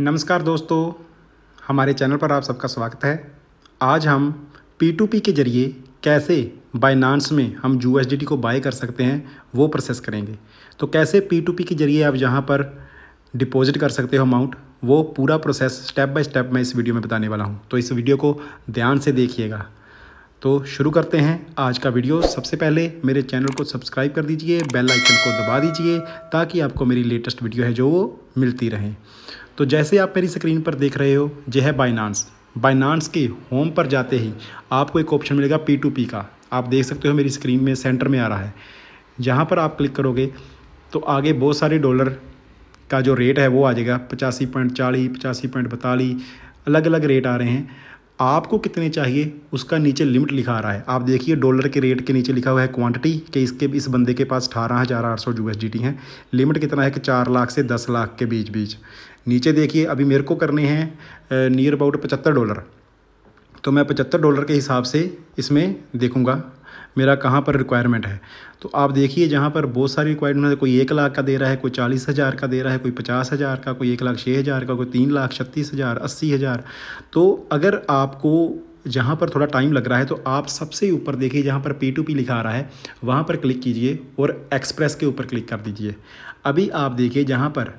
नमस्कार दोस्तों हमारे चैनल पर आप सबका स्वागत है आज हम पी के जरिए कैसे बाइनांस में हम यू को बाय कर सकते हैं वो प्रोसेस करेंगे तो कैसे पी के जरिए आप जहाँ पर डिपॉजिट कर सकते हो अमाउंट वो पूरा प्रोसेस स्टेप बाय स्टेप मैं इस वीडियो में बताने वाला हूँ तो इस वीडियो को ध्यान से देखिएगा तो शुरू करते हैं आज का वीडियो सबसे पहले मेरे चैनल को सब्सक्राइब कर दीजिए बेल आइकन को दबा दीजिए ताकि आपको मेरी लेटेस्ट वीडियो है जो वो मिलती रहे तो जैसे आप मेरी स्क्रीन पर देख रहे हो यह है बाइनांस बाइनांस के होम पर जाते ही आपको एक ऑप्शन मिलेगा पी टू पी का आप देख सकते हो मेरी स्क्रीन में सेंटर में आ रहा है यहाँ पर आप क्लिक करोगे तो आगे बहुत सारे डॉलर का जो रेट है वो आ जाएगा पचासी पॉइंट चालीस पचासी पॉइंट बतालीस अलग अलग रेट आ रहे हैं आपको कितने चाहिए उसका नीचे लिमिट लिखा आ रहा है आप देखिए डॉलर के रेट के नीचे लिखा हुआ है क्वांटिटी कि इसके इस बंदे के पास अठारह हज़ार आठ सौ यू हैं लिमिट कितना है कि चार लाख से दस लाख के बीच बीच नीचे देखिए अभी मेरे को करने हैं नियर अबाउट पचहत्तर डॉलर तो मैं पचहत्तर डॉलर के हिसाब से इसमें देखूँगा मेरा कहाँ पर रिक्वायरमेंट है तो आप देखिए जहाँ पर बहुत सारी रिक्वायरमेंट है कोई एक लाख का दे रहा है कोई चालीस हज़ार का दे रहा है कोई पचास हज़ार का कोई एक लाख छः हज़ार का कोई तीन लाख छत्तीस हज़ार अस्सी हज़ार तो अगर आपको जहाँ पर थोड़ा टाइम लग रहा है तो आप सबसे ऊपर देखिए जहाँ पर पी टू पी लिखा आ रहा है वहाँ पर क्लिक कीजिए और एक्सप्रेस के ऊपर क्लिक कर दीजिए अभी आप देखिए जहाँ पर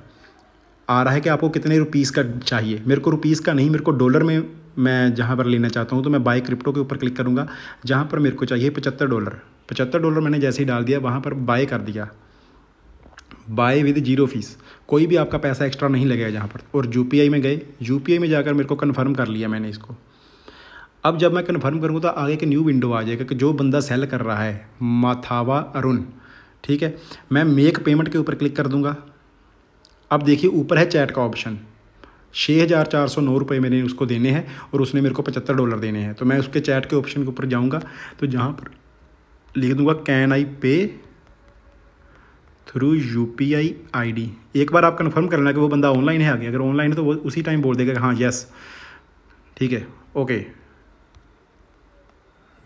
आ रहा है कि आपको कितने रुपीस का चाहिए मेरे को रुपीस का नहीं मेरे को डॉलर में मैं जहाँ पर लेना चाहता हूँ तो मैं बाय क्रिप्टो के ऊपर क्लिक करूँगा जहाँ पर मेरे को चाहिए पचहत्तर डॉलर पचहत्तर डॉलर मैंने जैसे ही डाल दिया वहाँ पर बाय कर दिया बाय विद जीरो फीस कोई भी आपका पैसा एक्स्ट्रा नहीं लगेगा जहाँ पर और यू में गए यू में जाकर मेरे को कन्फर्म कर लिया मैंने इसको अब जब मैं कन्फर्म करूँगा तो आगे एक न्यू विंडो आ जाएगा कि जो बंदा सेल कर रहा है माथावा अरुण ठीक है मैं मेक पेमेंट के ऊपर क्लिक कर दूँगा अब देखिए ऊपर है चैट का ऑप्शन छः हज़ार चार सौ नौ रुपये मैंने उसको देने हैं और उसने मेरे को पचहत्तर डॉलर देने हैं तो मैं उसके चैट के ऑप्शन के ऊपर जाऊँगा तो जहाँ पर लिख दूँगा can I pay through U P I I D एक बार आप कन्फर्म कर लेना कि वो बंदा ऑनलाइन है आगे अगर ऑनलाइन है तो वो उसी टाइम बोल देगा कि हाँ यस ठीक है ओके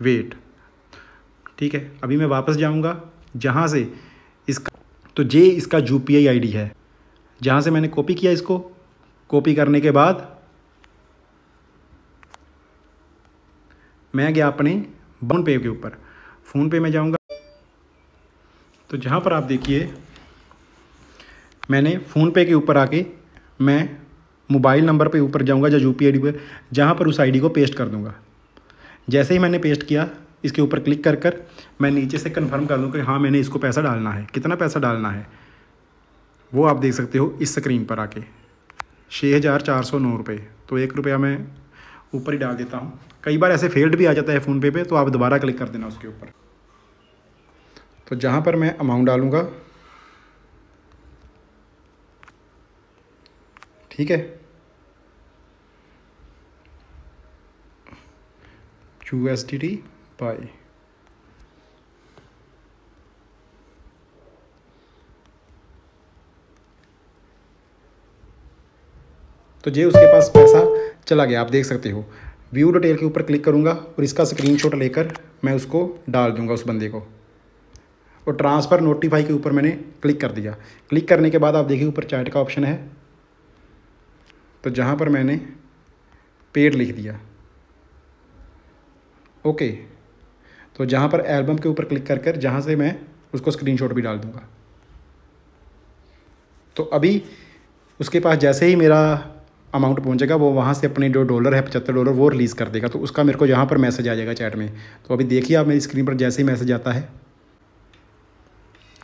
वेट ठीक है अभी मैं वापस जाऊँगा जहाँ से इसका तो जे इसका U P I I D है जहाँ से मैंने कॉपी किया इसको कॉपी करने के बाद मैं गया अपने फोन पे के ऊपर फ़ोन पे में जाऊंगा तो जहाँ पर आप देखिए मैंने फ़ोन पे के ऊपर आके मैं मोबाइल नंबर पे ऊपर जाऊंगा या यू पी आई पर जहाँ पर उस आईडी को पेस्ट कर दूंगा जैसे ही मैंने पेस्ट किया इसके ऊपर क्लिक कर कर मैं नीचे से कंफर्म कर दूंगा कि हाँ मैंने इसको पैसा डालना है कितना पैसा डालना है वो आप देख सकते हो इस स्क्रीन पर आके छः हज़ार चार सौ नौ रुपये तो एक रुपया मैं ऊपर ही डाल देता हूँ कई बार ऐसे फेल्ड भी आ जाता है फ़ोनपे पे तो आप दोबारा क्लिक कर देना उसके ऊपर तो जहाँ पर मैं अमाउंट डालूँगा ठीक है U S T T buy तो जे उसके पास पैसा चला गया आप देख सकते हो व्यू डिटेल के ऊपर क्लिक करूँगा और इसका स्क्रीन लेकर मैं उसको डाल दूँगा उस बंदे को और ट्रांसफ़र नोटिफाई के ऊपर मैंने क्लिक कर दिया क्लिक करने के बाद आप देखिए ऊपर चैट का ऑप्शन है तो जहाँ पर मैंने पेड लिख दिया ओके तो जहाँ पर एल्बम के ऊपर क्लिक कर कर जहाँ से मैं उसको स्क्रीनशॉट भी डाल दूँगा तो अभी उसके पास जैसे ही मेरा अमाउंट पहुंचेगा वो वहाँ से अपने जो डॉलर है पचहत्तर डॉलर वो रिलीज़ कर देगा तो उसका मेरे को यहाँ पर मैसेज आ जाएगा चैट में तो अभी देखिए आप मेरी स्क्रीन पर जैसे ही मैसेज आता है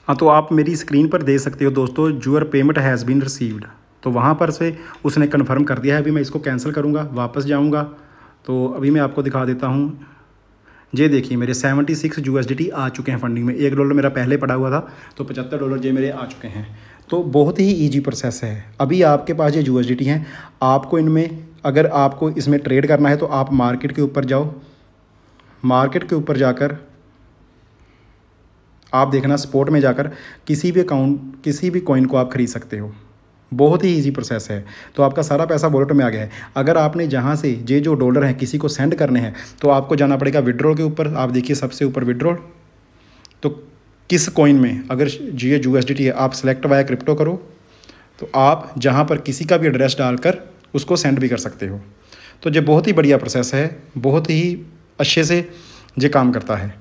हाँ तो आप मेरी स्क्रीन पर देख सकते हो दोस्तों your payment has been received तो वहाँ पर से उसने कन्फर्म कर दिया है अभी मैं इसको कैंसिल करूँगा वापस जाऊँगा तो अभी मैं आपको दिखा देता हूँ ये देखिए मेरे सेवेंटी सिक्स आ चुके हैं फंडिंग में एक डॉलर मेरा पहले पड़ा हुआ था तो पचहत्तर डॉलर ये मेरे आ चुके हैं तो बहुत ही ईजी प्रोसेस है अभी आपके पास ये यू हैं आपको इनमें अगर आपको इसमें ट्रेड करना है तो आप मार्केट के ऊपर जाओ मार्केट के ऊपर जाकर आप देखना स्पोर्ट में जाकर किसी भी अकाउंट किसी भी कॉइन को आप ख़रीद सकते हो बहुत ही इजी प्रोसेस है तो आपका सारा पैसा वॉलेट में आ गया है अगर आपने जहाँ से ये जो डॉलर हैं किसी को सेंड करने हैं तो आपको जाना पड़ेगा विड्रॉल के ऊपर आप देखिए सबसे ऊपर विड्रॉल तो किस कॉइन में अगर G H U S D T है आप सेलेक्ट वाया क्रिप्टो करो तो आप जहाँ पर किसी का भी एड्रेस डालकर उसको सेंड भी कर सकते हो तो ये बहुत ही बढ़िया प्रोसेस है बहुत ही अच्छे से ये काम करता है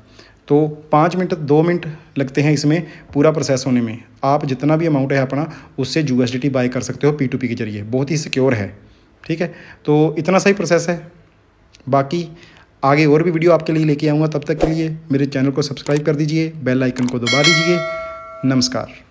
तो पाँच मिनट दो मिनट लगते हैं इसमें पूरा प्रोसेस होने में आप जितना भी अमाउंट है अपना उससे U S D T buy कर सकते हो पी टू पी के जरिए बहुत ही सिक्योर है ठीक है तो इतना सही प्रोसेस है बाकी आगे और भी वीडियो आपके लिए लेके आऊँगा तब तक के लिए मेरे चैनल को सब्सक्राइब कर दीजिए बेल आइकन को दबा दीजिए नमस्कार